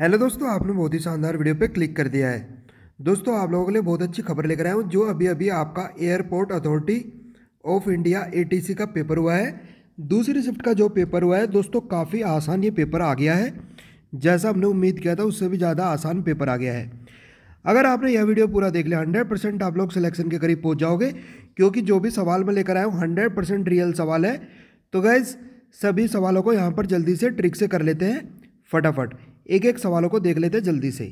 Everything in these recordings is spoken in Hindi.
हेलो दोस्तों आपने बहुत ही शानदार वीडियो पे क्लिक कर दिया है दोस्तों आप लोगों के लिए बहुत अच्छी खबर लेकर आया हूँ जो अभी अभी आपका airport authority of India ATC का पेपर हुआ है दूसरी शिफ्ट का जो पेपर हुआ है दोस्तों काफ़ी आसान ये पेपर आ गया है जैसा हमने उम्मीद किया था उससे भी ज़्यादा आसान पेपर आ गया है अगर आपने यह वीडियो पूरा देख लिया हंड्रेड परसेंट आप लोग सिलेक्शन के करीब पहुँच जाओगे क्योंकि जो भी सवाल मैं लेकर आया हूँ हंड्रेड परसेंट रियल सवाल है तो गैज़ सभी सवालों को यहाँ पर जल्दी से ट्रिक से कर लेते हैं फटाफट एक एक सवालों को देख लेते जल्दी से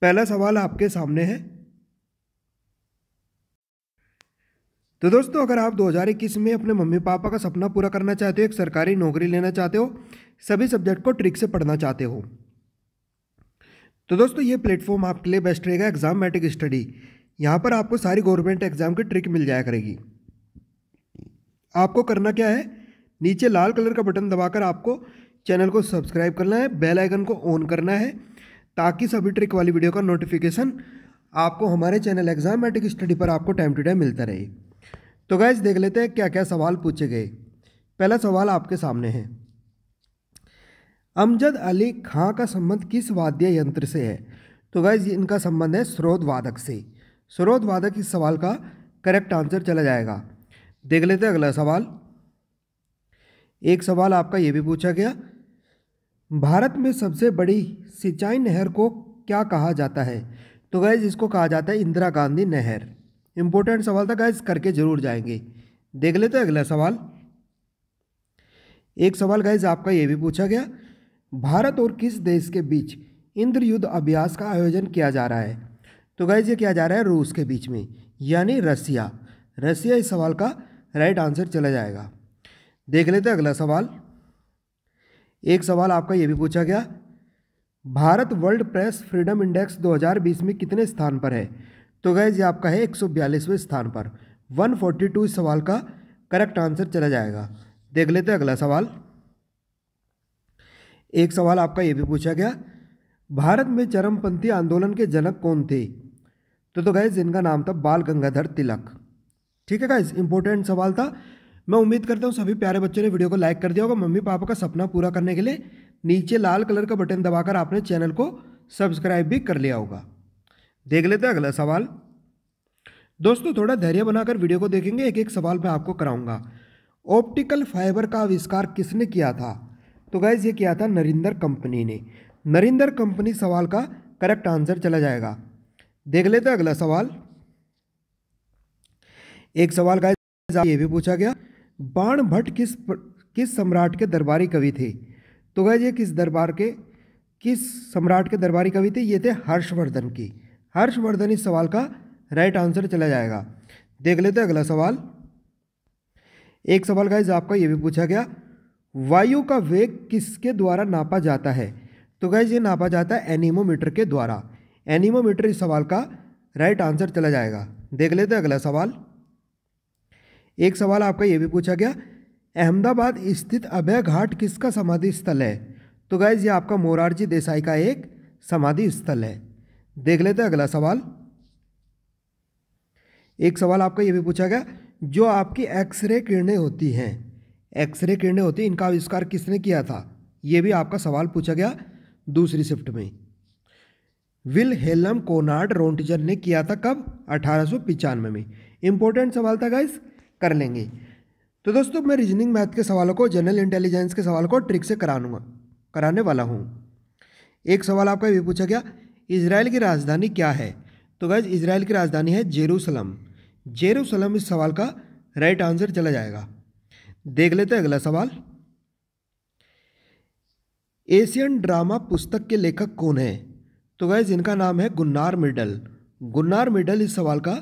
पहला सवाल आपके सामने है तो दोस्तों अगर आप 2021 में अपने मम्मी पापा का सपना पूरा करना चाहते हो एक सरकारी नौकरी लेना चाहते हो सभी सब्जेक्ट को ट्रिक से पढ़ना चाहते हो तो दोस्तों ये प्लेटफॉर्म आपके लिए बेस्ट रहेगा एग्जाम मैट्रिक स्टडी यहाँ पर आपको सारी गवर्नमेंट एग्जाम की ट्रिक मिल जाया करेगी आपको करना क्या है नीचे लाल कलर का बटन दबाकर आपको चैनल को सब्सक्राइब करना है बेल आइकन को ऑन करना है ताकि सभी ट्रिक वाली वीडियो का नोटिफिकेशन आपको हमारे चैनल एग्जामेटिक स्टडी पर आपको टाइम टू टाइम मिलता रहे तो गैस देख लेते हैं क्या क्या सवाल पूछे गए पहला सवाल आपके सामने है अमजद अली खां का संबंध किस वाद्य यंत्र से है तो गैज़ इनका संबंध है स्रोत वादक से स्रोत वादक इस सवाल का करेक्ट आंसर चला जाएगा देख लेते हैं अगला सवाल एक सवाल आपका ये भी पूछा गया भारत में सबसे बड़ी सिंचाई नहर को क्या कहा जाता है तो गैज़ इसको कहा जाता है इंदिरा गांधी नहर इम्पोर्टेंट सवाल था गैज़ करके ज़रूर जाएंगे देख लेते हैं अगला सवाल एक सवाल गैज़ आपका ये भी पूछा गया भारत और किस देश के बीच इंद्र युद्ध अभ्यास का आयोजन किया जा रहा है तो गैज़ ये किया जा रहा है रूस के बीच में यानी रसिया रसिया इस सवाल का राइट आंसर चला जाएगा देख लेते अगला सवाल एक सवाल आपका यह भी पूछा गया Bharat world press freedom index 2020 में कितने स्थान पर है तो गैज ये आपका है एक स्थान पर 142 इस सवाल का करेक्ट आंसर चला जाएगा देख लेते हैं अगला सवाल एक सवाल आपका ये भी पूछा गया भारत में चरमपंथी आंदोलन के जनक कौन थे तो तो गैज इनका नाम था बाल गंगाधर तिलक ठीक है गैज इंपॉर्टेंट सवाल था मैं उम्मीद करता हूँ सभी प्यारे बच्चों ने वीडियो को लाइक कर दिया होगा मम्मी पापा का सपना पूरा करने के लिए नीचे लाल कलर का बटन दबाकर आपने चैनल को सब्सक्राइब भी कर लिया होगा देख लेते हैं अगला सवाल दोस्तों थोड़ा धैर्य बनाकर वीडियो को देखेंगे एक एक सवाल मैं आपको कराऊंगा ऑप्टिकल फाइबर का आविष्कार किसने किया था तो गैज़ ये किया था नरिंदर कंपनी ने नरिंदर कंपनी सवाल का करेक्ट आंसर चला जाएगा देख लेते हैं अगला सवाल एक सवाल गाइज ये भी पूछा गया बाण भट्ट किस किस सम्राट के दरबारी कवि थे तो गए ये किस दरबार के किस सम्राट के दरबारी कवि थे ये थे हर्षवर्धन की हर्षवर्धन इस सवाल का राइट आंसर चला जाएगा देख लेते अगला सवाल एक सवाल का आपका ये भी पूछा गया वायु का वेग किसके द्वारा नापा जाता है तो गैज ये नापा जाता है एनीमोमीटर के द्वारा एनीमोमीटर इस सवाल का राइट आंसर चला जाएगा देख लेते अगला सवाल एक सवाल आपका ये भी पूछा गया अहमदाबाद स्थित अभय घाट किसका समाधि स्थल है तो गैज़ ये आपका मोरारजी देसाई का एक समाधि स्थल है देख लेते अगला सवाल एक सवाल आपका यह भी पूछा गया जो आपकी एक्सरे किरणें होती हैं एक्सरे किरणें होती हैं इनका आविष्कार किसने किया था यह भी आपका सवाल पूछा गया दूसरी शिफ्ट में विल हेलम कोनार्ड रोन्टिजन ने किया था कब अठारह में इंपॉर्टेंट सवाल था गाइस कर लेंगे तो दोस्तों मैं रीजनिंग मैथ के सवालों को जनरल इंटेलिजेंस के सवाल को ट्रिक से लूँगा कराने वाला हूँ एक सवाल आपका ये पूछा गया इसराइल की राजधानी क्या है तो गैज इसराइल की राजधानी है जेरूसलम जेरूसलम इस सवाल का राइट आंसर चला जाएगा देख लेते हैं अगला सवाल एशियन ड्रामा पुस्तक के लेखक कौन है तो गैज इनका नाम है गुन्नार मिडल गुन्नार मिडल इस सवाल का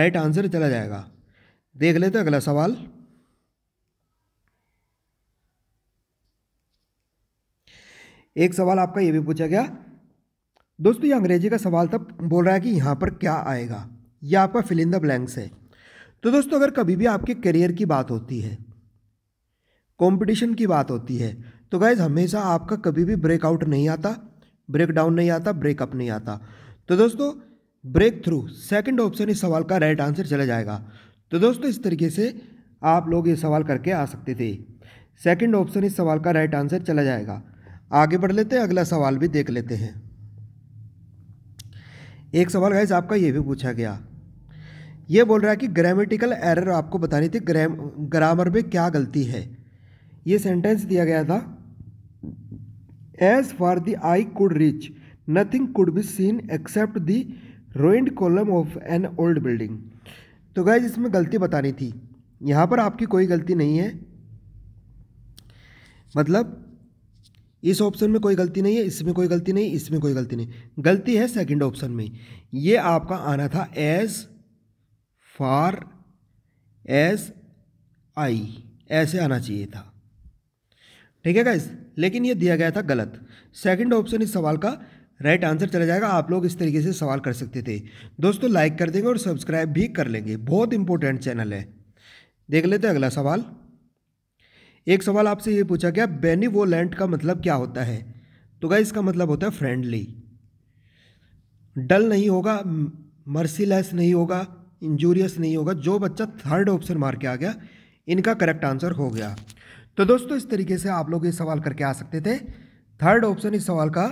राइट आंसर चला जाएगा देख लेते अगला सवाल एक सवाल आपका ये भी पूछा गया दोस्तों ये अंग्रेजी का सवाल तब बोल रहा है कि यहां पर क्या आएगा यह आपका फिल इन द ब्लैंक्स है तो दोस्तों अगर कभी भी आपके करियर की बात होती है कंपटीशन की बात होती है तो गैज़ हमेशा आपका कभी भी ब्रेकआउट नहीं आता ब्रेक डाउन नहीं आता ब्रेकअप नहीं आता तो दोस्तों ब्रेक थ्रू सेकंड ऑप्शन इस सवाल का राइट आंसर चला जाएगा तो दोस्तों इस तरीके से आप लोग ये सवाल करके आ सकते थे सेकंड ऑप्शन इस सवाल का राइट आंसर चला जाएगा आगे बढ़ लेते हैं अगला सवाल भी देख लेते हैं एक सवाल गाइस आपका ये भी पूछा गया ये बोल रहा है कि ग्रामेटिकल एरर आपको बतानी थी ग्राम ग्रामर में क्या गलती है ये सेंटेंस दिया गया था as for the I could reach nothing could be seen except the ruined column of an old building तो गैज इसमें गलती बतानी थी यहाँ पर आपकी कोई गलती नहीं है मतलब इस ऑप्शन में कोई गलती नहीं है इसमें कोई गलती नहीं इसमें कोई गलती नहीं गलती है सेकंड ऑप्शन में ये आपका आना था एज फार एज आई ऐसे आना चाहिए था ठीक है गैस लेकिन ये दिया गया था गलत सेकंड ऑप्शन इस सवाल का राइट आंसर चला जाएगा आप लोग इस तरीके से सवाल कर सकते थे दोस्तों लाइक कर देंगे और सब्सक्राइब भी कर लेंगे बहुत इंपॉर्टेंट चैनल है देख लेते हैं अगला सवाल एक सवाल आपसे ये पूछा गया बेनी का मतलब क्या होता है तो क्या इसका मतलब होता है फ्रेंडली डल नहीं होगा मर्सीलेस नहीं होगा इंजूरियस नहीं होगा जो बच्चा थर्ड ऑप्शन मार के आ गया इनका करेक्ट आंसर हो गया तो दोस्तों इस तरीके से आप लोग ये सवाल करके आ सकते थे थर्ड ऑप्शन इस सवाल का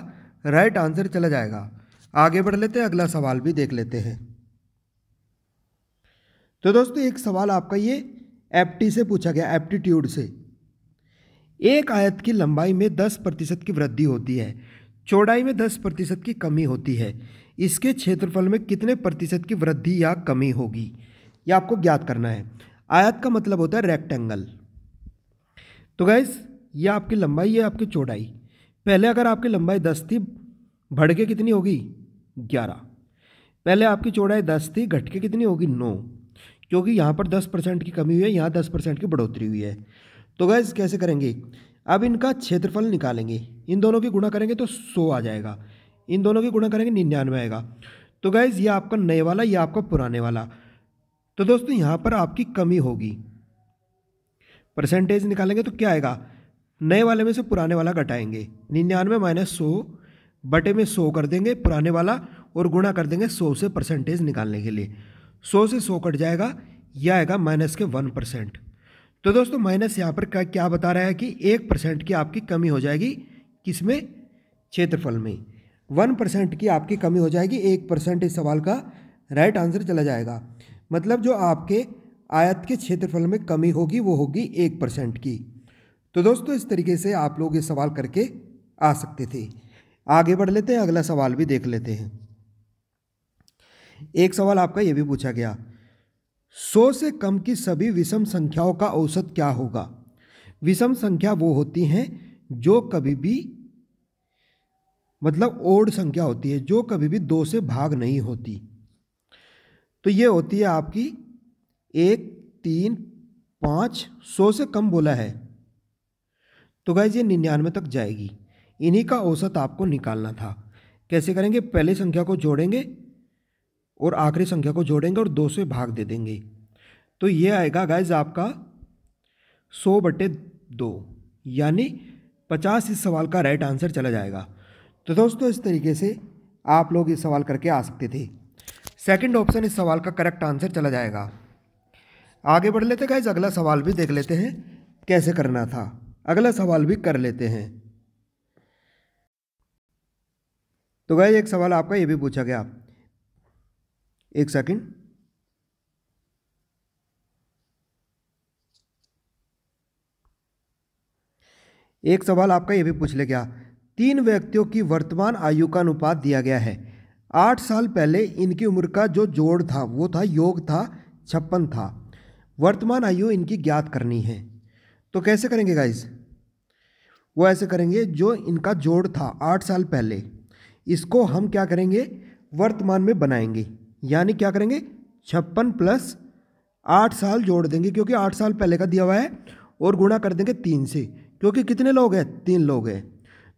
राइट आंसर चला जाएगा आगे बढ़ लेते हैं अगला सवाल भी देख लेते हैं तो दोस्तों एक सवाल आपका ये एप्टी से पूछा गया एप्टीट्यूड से एक आयत की लंबाई में दस प्रतिशत की वृद्धि होती है चौड़ाई में दस प्रतिशत की कमी होती है इसके क्षेत्रफल में कितने प्रतिशत की वृद्धि या कमी होगी यह आपको ज्ञात करना है आयत का मतलब होता है रेक्टेंगल तो गैस ये आपकी लंबाई है आपकी चौड़ाई पहले अगर आपकी लंबाई दस थी बढ़ के कितनी होगी ग्यारह पहले आपकी चौड़ाई दस थी घट के कितनी होगी नौ क्योंकि यहाँ पर दस परसेंट की कमी हुई है यहाँ दस परसेंट की बढ़ोतरी हुई है तो गैस कैसे करेंगे अब इनका क्षेत्रफल निकालेंगे इन दोनों की गुणा करेंगे तो सौ आ जाएगा इन दोनों की गुणा करेंगे निन्यानवे आएगा तो गैज़ ये आपका नए वाला ये आपका पुराने वाला तो दोस्तों यहाँ पर आपकी कमी होगी परसेंटेज निकालेंगे तो क्या आएगा नए वाले में से पुराने वाला घटाएंगे निन्यानवे माइनस सौ बटे में सौ कर देंगे पुराने वाला और गुणा कर देंगे सौ से परसेंटेज निकालने के लिए सौ से सौ कट जाएगा यह आएगा माइनस के वन परसेंट तो दोस्तों माइनस यहाँ पर क्या क्या बता रहा है कि एक परसेंट की आपकी कमी हो जाएगी किसमें क्षेत्रफल में वन परसेंट की आपकी कमी हो जाएगी एक परसेंट इस सवाल का राइट आंसर चला जाएगा मतलब जो आपके आयत के क्षेत्रफल में कमी होगी वो होगी एक परसेंट की तो दोस्तों इस तरीके से आप लोग ये सवाल करके आ सकते थे आगे बढ़ लेते हैं अगला सवाल भी देख लेते हैं एक सवाल आपका यह भी पूछा गया सौ से कम की सभी विषम संख्याओं का औसत क्या होगा विषम संख्या वो होती हैं जो कभी भी मतलब ओड संख्या होती है जो कभी भी दो से भाग नहीं होती तो ये होती है आपकी एक तीन पाँच सौ से कम बोला है तो गाइज ये निन्यानवे तक जाएगी इन्हीं का औसत आपको निकालना था कैसे करेंगे पहले संख्या को जोड़ेंगे और आखिरी संख्या को जोड़ेंगे और दो से भाग दे देंगे तो ये आएगा गाइज आपका सौ बटे दो यानी पचास इस सवाल का राइट आंसर चला जाएगा तो दोस्तों इस तरीके से आप लोग इस सवाल करके आ सकते थे सेकंड ऑप्शन इस सवाल का करेक्ट आंसर चला जाएगा आगे बढ़ लेते गाइज अगला सवाल भी देख लेते हैं कैसे करना था अगला सवाल भी कर लेते हैं तो गए एक सवाल आपका ये भी पूछा गया एक सेकंड एक सवाल आपका ये भी पूछ ले गया तीन व्यक्तियों की वर्तमान आयु का अनुपात दिया गया है आठ साल पहले इनकी उम्र का जो जोड़ था वो था योग था छप्पन था वर्तमान आयु इनकी ज्ञात करनी है तो कैसे करेंगे गाइस वो ऐसे करेंगे जो इनका जोड़ था आठ साल पहले इसको हम क्या करेंगे वर्तमान में बनाएंगे यानी क्या करेंगे छप्पन प्लस आठ साल जोड़ देंगे क्योंकि आठ साल पहले का दिया हुआ है और गुणा कर देंगे तीन से क्योंकि कितने लोग हैं तीन लोग हैं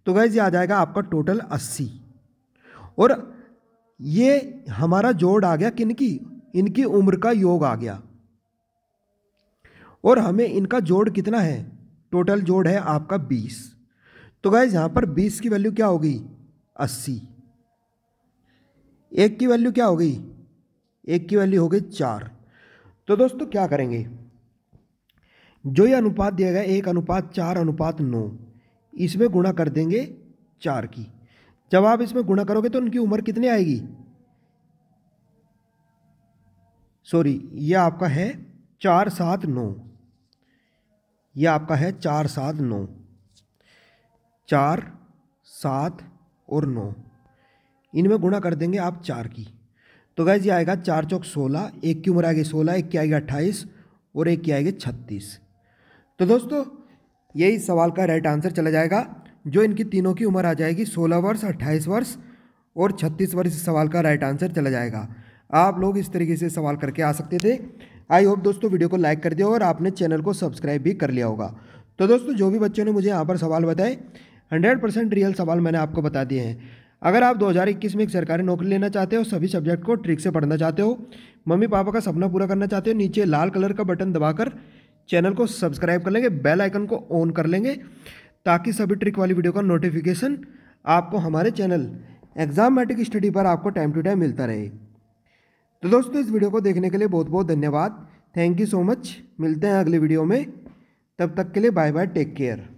तो गाइज़ ये आ जाएगा आपका टोटल अस्सी और ये हमारा जोड़ आ गया किन की इनकी उम्र का योग आ गया और हमें इनका जोड़ कितना है टोटल जोड़ है आपका बीस तो गए यहाँ पर बीस की वैल्यू क्या होगी अस्सी एक की वैल्यू क्या होगी एक की वैल्यू हो गई चार तो दोस्तों क्या करेंगे जो ये अनुपात दिया गया एक अनुपात चार अनुपात नौ इसमें गुणा कर देंगे चार की जब आप इसमें गुणा करोगे तो उनकी उम्र कितनी आएगी सॉरी ये आपका है चार सात नौ ये आपका है चार सात नौ चार सात और नौ इनमें गुणा कर देंगे आप चार की तो गैज ये आएगा चार चौक सोलह एक की उम्र आएगी सोलह एक की आएगी अट्ठाईस और एक की आएगी छत्तीस तो दोस्तों यही सवाल का राइट आंसर चला जाएगा जो इनकी तीनों की उम्र आ जाएगी सोलह वर्ष अट्ठाईस वर्ष और छत्तीस वर्ष इस सवाल का राइट आंसर चला जाएगा आप लोग इस तरीके से सवाल करके आ सकते थे आई होप दोस्तों वीडियो को लाइक कर दिया और आपने चैनल को सब्सक्राइब भी कर लिया होगा तो दोस्तों जो भी बच्चों ने मुझे यहाँ पर सवाल बताए हंड्रेड परसेंट रियल सवाल मैंने आपको बता दिए हैं अगर आप 2021 में एक सरकारी नौकरी लेना चाहते हो सभी सब्जेक्ट को ट्रिक से पढ़ना चाहते हो मम्मी पापा का सपना पूरा करना चाहते हो नीचे लाल कलर का बटन दबाकर चैनल को सब्सक्राइब कर लेंगे बेल आइकन को ऑन कर लेंगे ताकि सभी ट्रिक वाली वीडियो का नोटिफिकेशन आपको हमारे चैनल एग्जाम मैटिक स्टडी पर आपको टाइम टू टाइम मिलता रहे तो दोस्तों इस वीडियो को देखने के लिए बहुत बहुत धन्यवाद थैंक यू सो मच मिलते हैं अगले वीडियो में तब तक के लिए बाय बाय टेक केयर